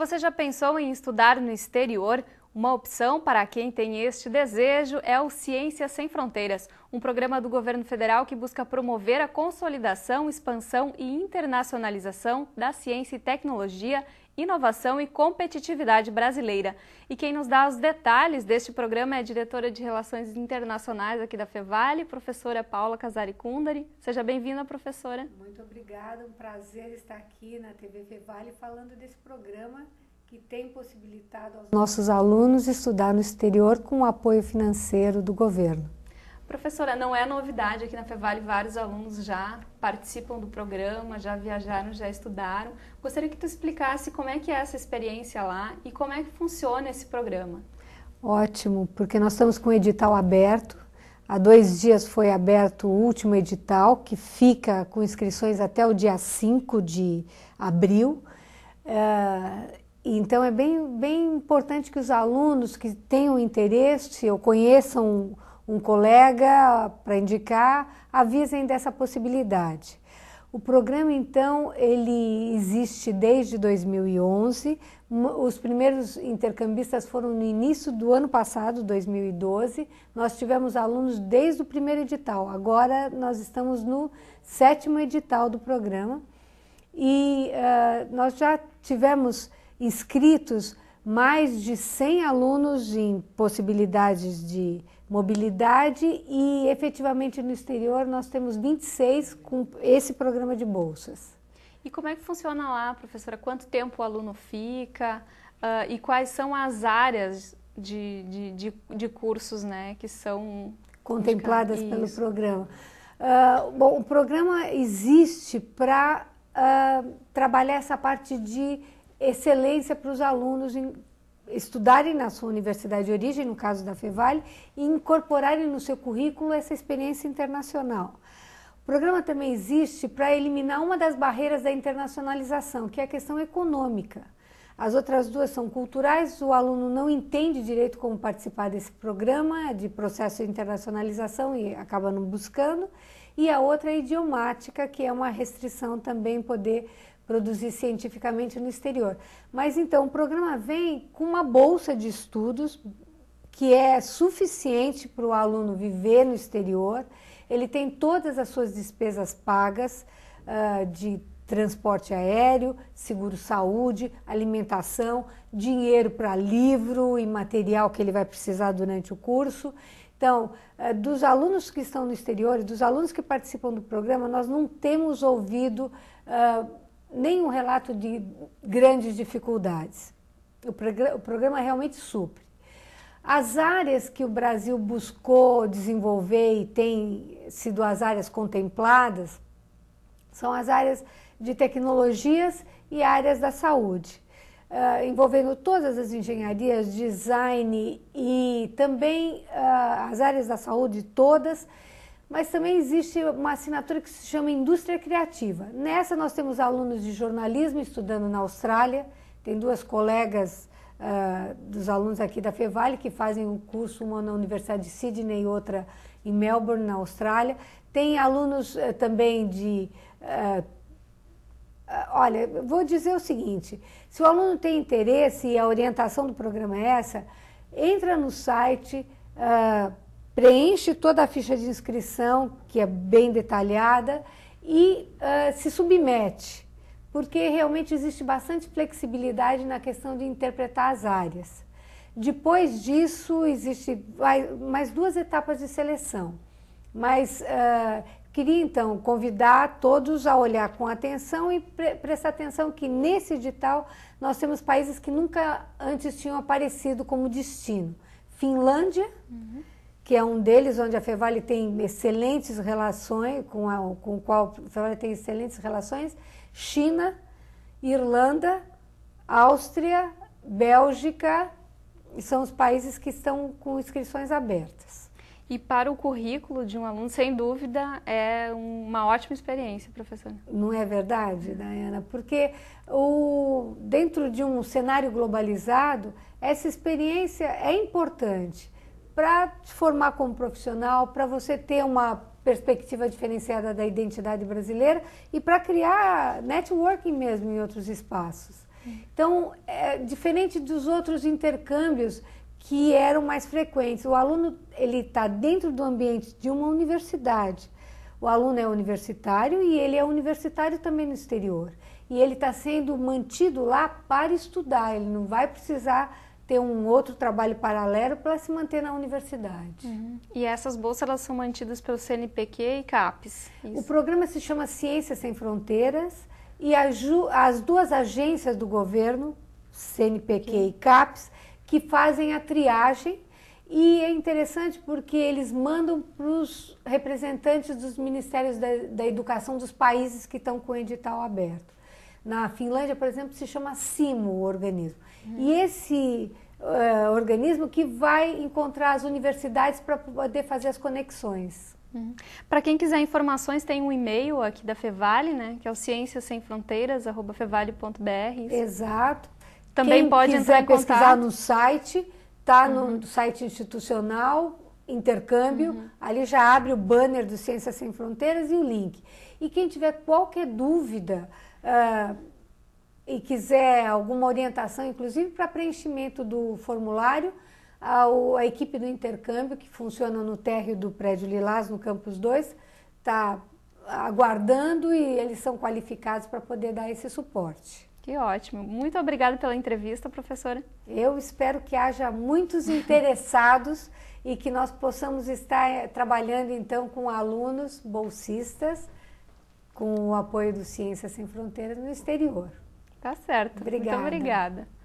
Você já pensou em estudar no exterior? Uma opção para quem tem este desejo é o Ciência Sem Fronteiras, um programa do governo federal que busca promover a consolidação, expansão e internacionalização da ciência e tecnologia, inovação e competitividade brasileira. E quem nos dá os detalhes deste programa é a diretora de Relações Internacionais aqui da FEVALE, professora Paula Casari Kundari. Seja bem-vinda, professora. Muito obrigada, um prazer estar aqui na TV FEVALE falando desse programa que tem possibilitado aos nossos alunos estudar no exterior com o apoio financeiro do governo. Professora, não é novidade aqui na Fevale, vários alunos já participam do programa, já viajaram, já estudaram. Gostaria que tu explicasse como é que é essa experiência lá e como é que funciona esse programa. Ótimo, porque nós estamos com o edital aberto. Há dois dias foi aberto o último edital, que fica com inscrições até o dia 5 de abril. Eh, então é bem, bem importante que os alunos que tenham interesse ou conheçam um, um colega para indicar, avisem dessa possibilidade. O programa, então, ele existe desde 2011. Os primeiros intercambistas foram no início do ano passado, 2012. Nós tivemos alunos desde o primeiro edital. Agora nós estamos no sétimo edital do programa. E uh, nós já tivemos inscritos mais de 100 alunos em possibilidades de mobilidade e efetivamente no exterior nós temos 26 com esse programa de bolsas. E como é que funciona lá, professora? Quanto tempo o aluno fica uh, e quais são as áreas de, de, de, de cursos né, que são contempladas pelo isso. programa? Uh, bom, o programa existe para uh, ah, trabalhar essa parte de excelência para os alunos em, estudarem na sua universidade de origem, no caso da FEVALE, e incorporarem no seu currículo essa experiência internacional. O programa também existe para eliminar uma das barreiras da internacionalização, que é a questão econômica. As outras duas são culturais, o aluno não entende direito como participar desse programa de processo de internacionalização e acaba não buscando, e a outra é idiomática, que é uma restrição também poder produzir cientificamente no exterior. Mas então, o programa vem com uma bolsa de estudos que é suficiente para o aluno viver no exterior. Ele tem todas as suas despesas pagas uh, de transporte aéreo, seguro-saúde, alimentação, dinheiro para livro e material que ele vai precisar durante o curso. Então, ah, dos alunos que estão no exterior, dos alunos que participam do programa, nós não temos ouvido uh, nenhum relato de grandes dificuldades. O, programa, o programa realmente supre. As áreas que o Brasil buscou desenvolver e tem sido as áreas contempladas são as áreas de tecnologias e áreas da saúde, uh, envolvendo todas as engenharias, design e também uh, as áreas da saúde todas mas também existe uma assinatura que se chama Indústria Criativa. Nessa nós temos alunos de jornalismo estudando na Austrália, tem duas colegas uh, dos alunos aqui da Fevale que fazem um curso, uma na Universidade de Sydney e outra em Melbourne, na Austrália. Tem alunos uh, também de. Uh, olha, vou dizer o seguinte: se o aluno tem interesse e a orientação do programa é essa, entra no site. Uh, preenche toda a ficha de inscrição, que é bem detalhada, e uh, se submete, porque realmente existe bastante flexibilidade na questão de interpretar as áreas. Depois disso, existe mais duas etapas de seleção, mas uh, queria então convidar todos a olhar com atenção e pre prestar atenção que nesse edital nós temos países que nunca antes tinham aparecido como destino: Finlândia. Uhum que é um deles, onde a Fevale tem excelentes relações, com, a, com o qual a Fevale tem excelentes relações, China, Irlanda, Áustria, Bélgica, são os países que estão com inscrições abertas. E para o currículo de um aluno, sem dúvida, é uma ótima experiência, professora. Não é verdade, Dayana? Porque o, dentro de um cenário globalizado, essa experiência é importante para te formar como profissional, para você ter uma perspectiva diferenciada da identidade brasileira e para criar networking mesmo em outros espaços. Então, é diferente dos outros intercâmbios que eram mais frequentes. O aluno ele está dentro do ambiente de uma universidade. O aluno é universitário e ele é universitário também no exterior. E ele está sendo mantido lá para estudar. Ele não vai precisar ter um outro trabalho paralelo para se manter na universidade. Uhum. E essas bolsas elas são mantidas pelo CNPq e CAPES. Isso. O programa se chama Ciências Sem Fronteiras e as duas agências do governo, CNPq e CAPES, que fazem a triagem e é interessante porque eles mandam para os representantes dos ministérios da, da educação dos países que estão com o edital aberto. Na Finlândia, por exemplo, se chama CIMO o organismo. Uhum. E esse uh, organismo que vai encontrar as universidades para poder fazer as conexões. Uhum. Para quem quiser informações, tem um e-mail aqui da Fevale, né? Que é o ciências sem Exato. Também quem pode quiser entrar em pesquisar contato. no site, tá uhum. no site institucional intercâmbio, uhum. ali já abre o banner do Ciências Sem Fronteiras e o link. E quem tiver qualquer dúvida uh, e quiser alguma orientação, inclusive para preenchimento do formulário, a, equipe do intercâmbio, que funciona no térreo do prédio Lilás, no Campus 2, está aguardando e eles são qualificados para poder dar esse suporte. Que ótimo. Muito obrigada pela entrevista, professora. Eu espero que haja muitos interessados e que nós possamos estar eh, trabalhando então com alunos bolsistas com o apoio do Ciências Sem Fronteiras no exterior. Tá certo. Obrigada. Muito obrigada.